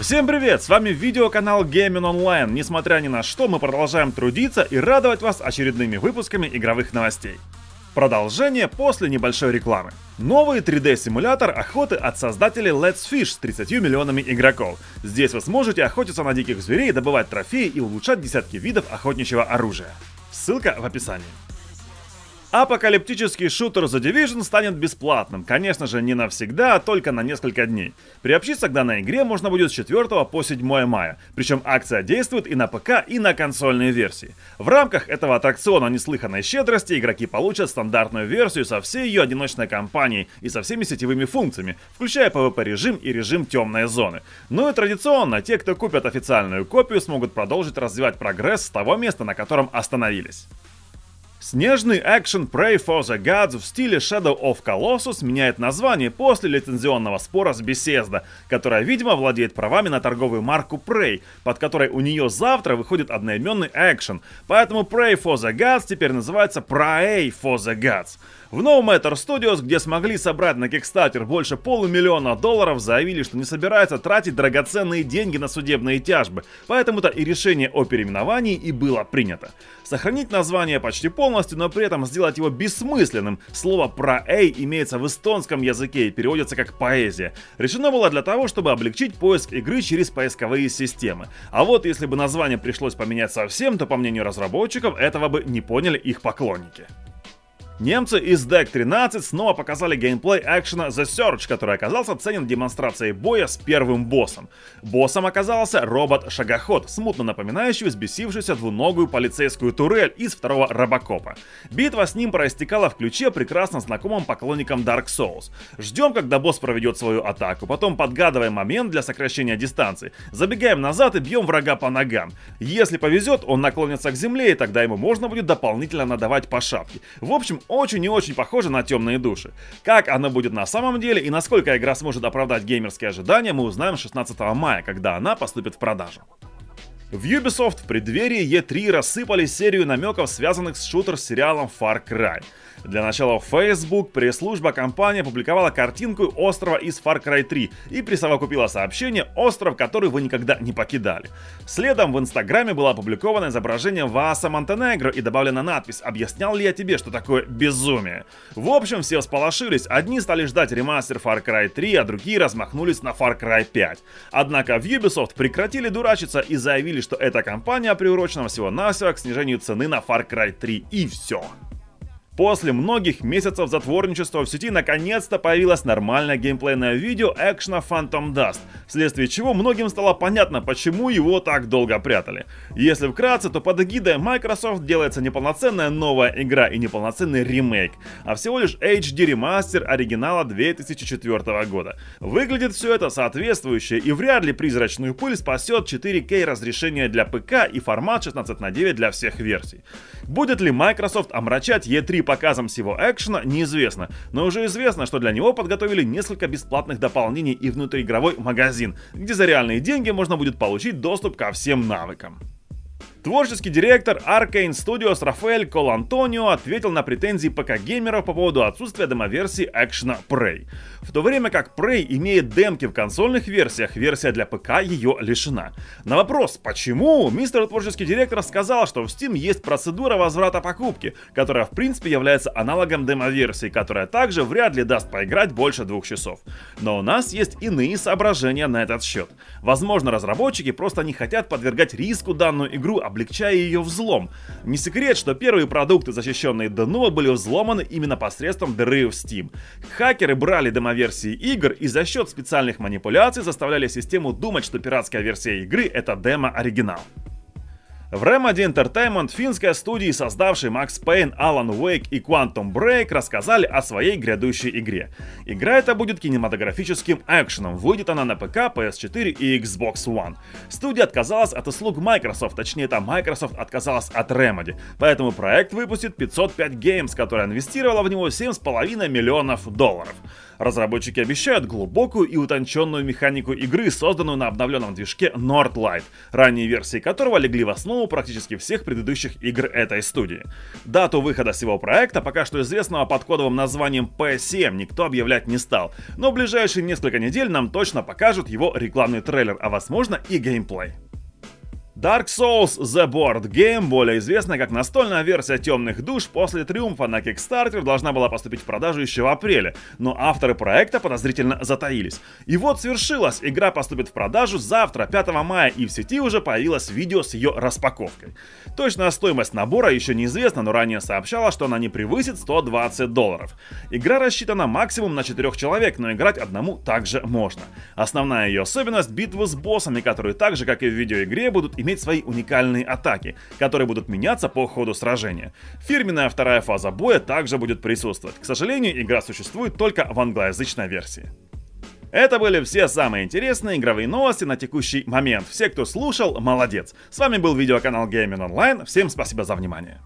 Всем привет! С вами видеоканал Gaming Online. Несмотря ни на что, мы продолжаем трудиться и радовать вас очередными выпусками игровых новостей. Продолжение после небольшой рекламы. Новый 3D-симулятор охоты от создателей Let's Fish с 30 миллионами игроков. Здесь вы сможете охотиться на диких зверей, добывать трофеи и улучшать десятки видов охотничьего оружия. Ссылка в описании. Апокалиптический шутер The Division станет бесплатным, конечно же не навсегда, а только на несколько дней. Приобщиться к данной игре можно будет с 4 по 7 мая, причем акция действует и на ПК, и на консольной версии. В рамках этого аттракциона неслыханной щедрости игроки получат стандартную версию со всей ее одиночной кампанией и со всеми сетевыми функциями, включая PvP режим и режим темные зоны. Ну и традиционно, те, кто купят официальную копию, смогут продолжить развивать прогресс с того места, на котором остановились. Снежный экшен Pray for the Gods в стиле Shadow of Colossus меняет название после лицензионного спора с Bethesda, которая, видимо, владеет правами на торговую марку Prey, под которой у нее завтра выходит одноименный экшен, поэтому Pray for the Gods теперь называется Pray for the Gods. В No Matter Studios, где смогли собрать на Kickstarter больше полумиллиона долларов, заявили, что не собираются тратить драгоценные деньги на судебные тяжбы, поэтому-то и решение о переименовании и было принято. Сохранить название почти полностью, но при этом сделать его бессмысленным. Слово про «эй» имеется в эстонском языке и переводится как «поэзия». Решено было для того, чтобы облегчить поиск игры через поисковые системы. А вот если бы название пришлось поменять совсем, то, по мнению разработчиков, этого бы не поняли их поклонники. Немцы из Deck 13 снова показали геймплей экшена The Search, который оказался ценен демонстрацией боя с первым боссом. Боссом оказался робот-шагоход, смутно напоминающий взбесившуюся двуногую полицейскую турель из второго Робокопа. Битва с ним проистекала в ключе прекрасно знакомым поклонникам Dark Souls. Ждем, когда босс проведет свою атаку, потом подгадываем момент для сокращения дистанции, забегаем назад и бьем врага по ногам. Если повезет, он наклонится к земле, и тогда ему можно будет дополнительно надавать по шапке. В общем, очень и очень похожа на темные души. Как она будет на самом деле и насколько игра сможет оправдать геймерские ожидания, мы узнаем 16 мая, когда она поступит в продажу. В Ubisoft в преддверии E3 рассыпали серию намеков, связанных с шутер-сериалом Far Cry. Для начала в Facebook пресс-служба компании опубликовала картинку острова из Far Cry 3 и присовокупила сообщение «Остров, который вы никогда не покидали». Следом в Инстаграме было опубликовано изображение Васа Монтенегро и добавлена надпись «Объяснял ли я тебе, что такое безумие?». В общем, все всполошились, одни стали ждать ремастер Far Cry 3, а другие размахнулись на Far Cry 5. Однако в Ubisoft прекратили дурачиться и заявили, заявили, что эта компания приурочена всего-навсего к снижению цены на Far Cry 3 и все. После многих месяцев затворничества в сети наконец-то появилось нормальное геймплейное видео экшна Phantom Dust, вследствие чего многим стало понятно, почему его так долго прятали. Если вкратце, то под эгидой Microsoft делается неполноценная новая игра и неполноценный ремейк, а всего лишь HD-ремастер оригинала 2004 года. Выглядит все это соответствующе и вряд ли призрачную пыль спасет 4К разрешение для ПК и формат 16 на 9 для всех версий. Будет ли Microsoft омрачать E3 ли показом всего экшена, неизвестно, но уже известно, что для него подготовили несколько бесплатных дополнений и внутриигровой магазин, где за реальные деньги можно будет получить доступ ко всем навыкам. Творческий директор Arkane Studios Рафаэль Кол Антонио ответил на претензии ПК-геймеров по поводу отсутствия демоверсии экшена Prey. В то время как Prey имеет демки в консольных версиях, версия для ПК ее лишена. На вопрос «Почему?» мистер творческий директор сказал, что в Steam есть процедура возврата покупки, которая в принципе является аналогом демоверсии, которая также вряд ли даст поиграть больше двух часов. Но у нас есть иные соображения на этот счет. Возможно, разработчики просто не хотят подвергать риску данную игру, облегчая ее взлом. Не секрет, что первые продукты, защищенные ДНО, были взломаны именно посредством дыры в Steam. Хакеры брали демоверсии игр и за счет специальных манипуляций заставляли систему думать, что пиратская версия игры — это демо-оригинал. В RAM1 Entertainment финской студии, создавшей Max Payne, Alan Wake и Quantum Break, рассказали о своей грядущей игре. Игра эта будет кинематографическим экшеном, выйдет она на ПК, PS4 и Xbox One. Студия отказалась от услуг Microsoft, точнее там Microsoft отказалась от Remedy, поэтому проект выпустит 505 Games, которая инвестировала в него 7,5 миллионов долларов. Разработчики обещают глубокую и утонченную механику игры, созданную на обновленном движке Nordlight, ранние версии которого легли в основу практически всех предыдущих игр этой студии. Дату выхода всего проекта, пока что известного под кодовым названием PS7, никто объявлять не стал, но в ближайшие несколько недель нам точно покажут его рекламный трейлер, а возможно и геймплей. Dark Souls The Board Game, более известная как настольная версия «Темных душ», после триумфа на Kickstarter должна была поступить в продажу еще в апреле, но авторы проекта подозрительно затаились. И вот свершилось, игра поступит в продажу завтра, 5 мая, и в сети уже появилось видео с ее распаковкой. Точная стоимость набора еще неизвестна, но ранее сообщала, что она не превысит 120 долларов. Игра рассчитана максимум на 4 человек, но играть одному также можно. Основная ее особенность — битвы с боссами, которые так же, как и в видеоигре, будут иметь иметь свои уникальные атаки, которые будут меняться по ходу сражения. Фирменная вторая фаза боя также будет присутствовать. К сожалению, игра существует только в англоязычной версии. Это были все самые интересные игровые новости на текущий момент. Все, кто слушал, молодец. С вами был видеоканал Gaming Online. Всем спасибо за внимание.